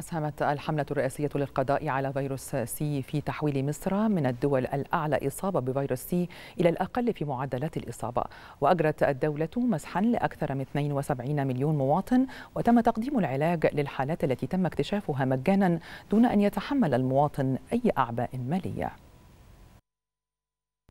أسهمت الحملة الرئاسية للقضاء على فيروس سي في تحويل مصر من الدول الأعلى إصابة بفيروس سي إلى الأقل في معدلات الإصابة وأجرت الدولة مسحا لأكثر من 72 مليون مواطن وتم تقديم العلاج للحالات التي تم اكتشافها مجانا دون أن يتحمل المواطن أي أعباء مالية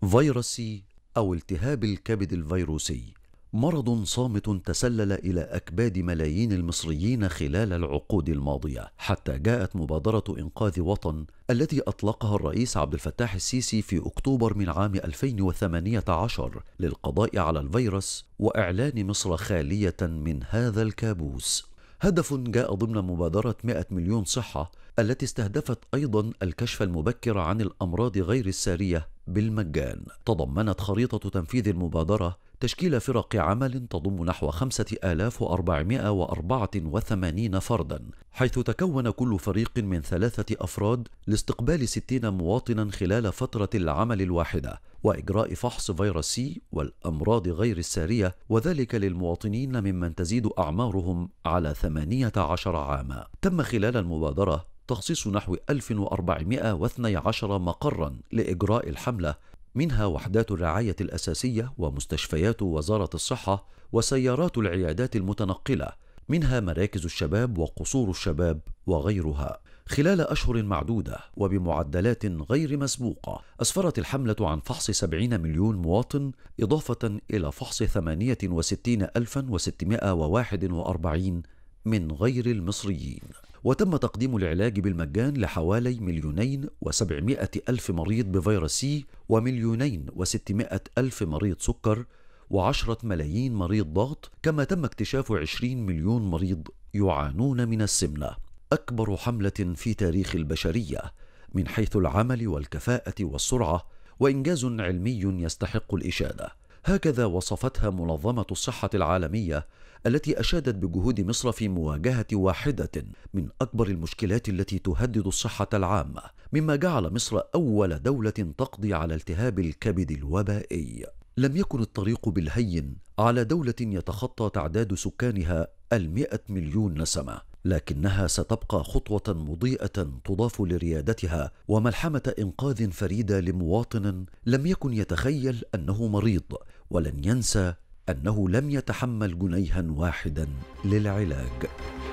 فيروس سي أو التهاب الكبد الفيروسي مرض صامت تسلل الى اكباد ملايين المصريين خلال العقود الماضيه حتى جاءت مبادره انقاذ وطن التي اطلقها الرئيس عبد الفتاح السيسي في اكتوبر من عام 2018 للقضاء على الفيروس واعلان مصر خاليه من هذا الكابوس هدف جاء ضمن مبادرة 100 مليون صحة التي استهدفت أيضا الكشف المبكر عن الأمراض غير السارية بالمجان تضمنت خريطة تنفيذ المبادرة تشكيل فرق عمل تضم نحو 5484 فردا حيث تكون كل فريق من ثلاثة أفراد لاستقبال 60 مواطنا خلال فترة العمل الواحدة وإجراء فحص فيروس سي والأمراض غير السارية وذلك للمواطنين ممن تزيد أعمارهم على 18 عاما تم خلال المبادرة تخصيص نحو 1412 مقرا لإجراء الحملة منها وحدات الرعاية الأساسية ومستشفيات وزارة الصحة وسيارات العيادات المتنقلة منها مراكز الشباب وقصور الشباب وغيرها خلال أشهر معدودة وبمعدلات غير مسبوقة أسفرت الحملة عن فحص 70 مليون مواطن إضافة إلى فحص 68641 من غير المصريين وتم تقديم العلاج بالمجان لحوالي مليونين وسبعمائة ألف مريض بفيروس سي ومليونين وستمائة ألف مريض سكر وعشرة ملايين مريض ضغط كما تم اكتشاف عشرين مليون مريض يعانون من السمنة أكبر حملة في تاريخ البشرية من حيث العمل والكفاءة والسرعة وإنجاز علمي يستحق الإشادة هكذا وصفتها منظمة الصحة العالمية التي أشادت بجهود مصر في مواجهة واحدة من أكبر المشكلات التي تهدد الصحة العامة مما جعل مصر أول دولة تقضي على التهاب الكبد الوبائي لم يكن الطريق بالهين على دولة يتخطى تعداد سكانها المئة مليون نسمة لكنها ستبقى خطوة مضيئة تضاف لريادتها وملحمة إنقاذ فريدة لمواطن لم يكن يتخيل أنه مريض ولن ينسى انه لم يتحمل جنيها واحدا للعلاج